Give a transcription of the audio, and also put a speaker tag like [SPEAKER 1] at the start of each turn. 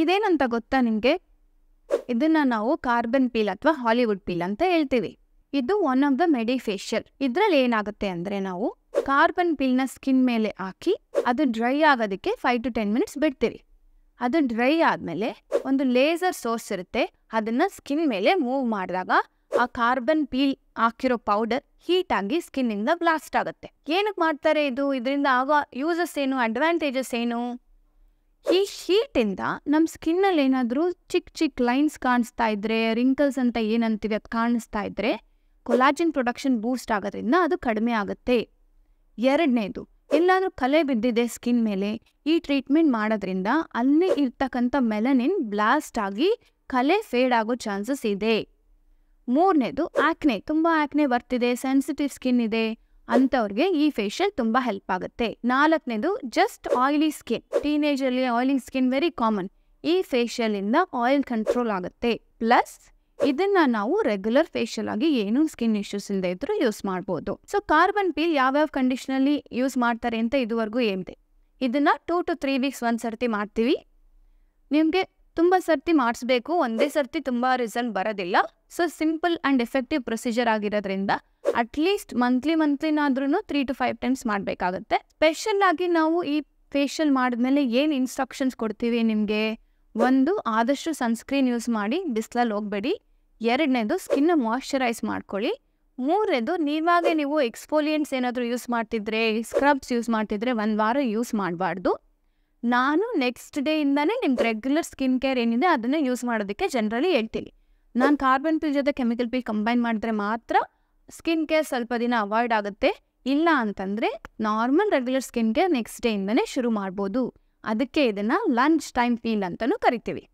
[SPEAKER 1] ಇದೇನಂತ ಗೊತ್ತಾ ನಿಮಗೆ ಇದನ್ನ ನಾವು ಕಾರ್ಬನ್ ಪೀಲ್ ಅಥವಾ ಹಾಲಿವುಡ್ ಪೀಲ್ ಅಂತ ಹೇಳ್ತೀವಿ ಇದು ಒನ್ ಆಫ್ ದ ಮೆಡಿಫೇಶಿಯಲ್ ಇದರಲ್ಲಿ ಏನಾಗುತ್ತೆ ಅಂದ್ರೆ ನಾವು ಕಾರ್ಬನ್ ಪೀಲ್ ನ ಸ್ಕಿನ್ ಮೇಲೆ ಹಾಕಿ ಅದು ಡ್ರೈ ಆಗೋದಕ್ಕೆ ಫೈವ್ ಟು ಟೆನ್ ಮಿನಿಟ್ಸ್ ಬಿಡ್ತೀವಿ ಅದು ಡ್ರೈ ಆದ್ಮೇಲೆ ಒಂದು ಲೇಸರ್ ಸೋರ್ಸ್ ಇರುತ್ತೆ ಅದನ್ನ ಸ್ಕಿನ್ ಮೇಲೆ ಮೂವ್ ಮಾಡಿದಾಗ ಆ ಕಾರ್ಬನ್ ಪೀಲ್ ಹಾಕಿರೋ ಪೌಡರ್ ಹೀಟ್ ಆಗಿ ಇಂದ ಬ್ಲಾಸ್ಟ್ ಆಗುತ್ತೆ ಏನಕ್ಕೆ ಮಾಡ್ತಾರೆ ಇದು ಇದರಿಂದ ಆಗೋ ಯೂಸಸ್ ಏನು ಅಡ್ವಾಂಟೇಜಸ್ ಏನು ಈ ಶೀಟಿಂದ ನಮ್ಮ ಅಲ್ಲಿ ಏನಾದರೂ ಚಿಕ್ಕ ಚಿಕ್ಕ ಲೈನ್ಸ್ ಕಾಣಿಸ್ತಾ ಇದ್ರೆ ರಿಂಕಲ್ಸ್ ಅಂತ ಏನಂತೀವಿ ಅದು ಕಾಣಿಸ್ತಾ ಇದ್ರೆ ಕೊಲಾಜಿನ್ ಪ್ರೊಡಕ್ಷನ್ ಬೂಸ್ಟ್ ಆಗೋದ್ರಿಂದ ಅದು ಕಡಿಮೆ ಆಗುತ್ತೆ ಎರಡನೇದು ಎಲ್ಲಾದರೂ ಕಲೆ ಬಿದ್ದಿದೆ ಸ್ಕಿನ್ ಮೇಲೆ ಈ ಟ್ರೀಟ್ಮೆಂಟ್ ಮಾಡೋದ್ರಿಂದ ಅಲ್ಲಿ ಇರ್ತಕ್ಕಂಥ ಮೆಲನಿನ್ ಬ್ಲಾಸ್ಟ್ ಆಗಿ ಕಲೆ ಫೇಡ್ ಆಗೋ ಚಾನ್ಸಸ್ ಇದೆ ಮೂರನೇದು ಆಕ್ನೆ ತುಂಬಾ ಆಕ್ನೆ ಬರ್ತಿದೆ ಸೆನ್ಸಿಟಿವ್ ಸ್ಕಿನ್ ಇದೆ ಅಂಥವ್ರಿಗೆ ಈ ಫೇಶಿಯಲ್ ತುಂಬ ಹೆಲ್ಪ್ ಆಗುತ್ತೆ ನಾಲ್ಕನೇದು ಜಸ್ಟ್ ಆಯಿಲಿ ಸ್ಕಿನ್ ಟೀನೇಜಲ್ಲಿ ಆಯಿಲಿ ಸ್ಕಿನ್ ವೆರಿ ಕಾಮನ್ ಈ ಇಂದ ಆಯಿಲ್ ಕಂಟ್ರೋಲ್ ಆಗುತ್ತೆ ಪ್ಲಸ್ ಇದನ್ನ ನಾವು ರೆಗ್ಯುಲರ್ ಫೇಷಿಯಲ್ ಆಗಿ ಏನು ಸ್ಕಿನ್ ಇಶ್ಯೂಸ್ ಇಲ್ಲದೆ ಇದ್ರೂ ಯೂಸ್ ಮಾಡ್ಬೋದು ಸೊ ಕಾರ್ಬನ್ ಪೀಲ್ ಯಾವ್ಯಾವ ಕಂಡೀಷನಲ್ಲಿ ಯೂಸ್ ಮಾಡ್ತಾರೆ ಅಂತ ಇದುವರೆಗೂ ಏನಿದೆ ಇದನ್ನ ಟೂ ಟು ತ್ರೀ ವೀಕ್ಸ್ ಒಂದ್ಸರ್ತಿ ಮಾಡ್ತೀವಿ ನಿಮಗೆ ತುಂಬ ಸರ್ತಿ ಮಾಡಿಸ್ಬೇಕು ಒಂದೇ ಸರ್ತಿ ತುಂಬ ರಿಸಲ್ಟ್ ಬರೋದಿಲ್ಲ so simple and effective procedure ಆಗಿರೋದ್ರಿಂದ ಅಟ್ಲೀಸ್ಟ್ ಮಂತ್ಲಿ ಮಂತ್ಲಿನಾದ್ರೂ ತ್ರೀ ಟು ಫೈವ್ ಟೈಮ್ಸ್ ಮಾಡಬೇಕಾಗುತ್ತೆ ಸ್ಪೆಷಲ್ ಆಗಿ ನಾವು ಈ ಫೇಶಿಯಲ್ ಮಾಡಿದ್ಮೇಲೆ ಏನು ಇನ್ಸ್ಟ್ರಕ್ಷನ್ಸ್ ಕೊಡ್ತೀವಿ ನಿಮಗೆ ಒಂದು ಆದಷ್ಟು ಸನ್ಸ್ಕ್ರೀನ್ ಯೂಸ್ ಮಾಡಿ ಬಿಸಿಲಲ್ಲಿ ಹೋಗಬೇಡಿ ಎರಡನೇದು ಸ್ಕಿನ್ನ ಮಾಯಶ್ಚರೈಸ್ ಮಾಡ್ಕೊಳ್ಳಿ ಮೂರನೇದು ನೀವಾಗೆ ನೀವು ಎಕ್ಸ್ಪೋಲಿಯನ್ಸ್ ಏನಾದರೂ ಯೂಸ್ ಮಾಡ್ತಿದ್ರೆ ಸ್ಕ್ರಬ್ಸ್ ಯೂಸ್ ಮಾಡ್ತಿದ್ರೆ ಒಂದು ವಾರ ಯೂಸ್ ಮಾಡಬಾರ್ದು ನಾನು ನೆಕ್ಸ್ಟ್ ಡೇ ಇಂದಾನೆ ನಿಮ್ಗೆ ರೆಗ್ಯುಲರ್ ಸ್ಕಿನ್ ಕೇರ್ ಏನಿದೆ ಅದನ್ನು ಯೂಸ್ ಮಾಡೋದಕ್ಕೆ ಜನರಲಿ ಹೇಳ್ತೀನಿ ನಾನು ಕಾರ್ಬನ್ ಪಿಲ್ ಜೊತೆ ಕೆಮಿಕಲ್ ಪಿಲ್ ಕಂಬೈನ್ ಮಾಡಿದ್ರೆ ಮಾತ್ರ ಸ್ಕಿನ್ ಕೇರ್ ಸ್ವಲ್ಪ ದಿನ ಅವಾಯ್ಡ್ ಆಗುತ್ತೆ ಇಲ್ಲ ಅಂತಂದರೆ normal regular skin care next day ಇಂದನೇ ಶುರು ಮಾಡ್ಬೋದು ಅದಕ್ಕೆ ಇದನ್ನು ಲಂಚ್ ಟೈಮ್ ಫೀಲ್ ಅಂತಲೂ ಕರಿತೀವಿ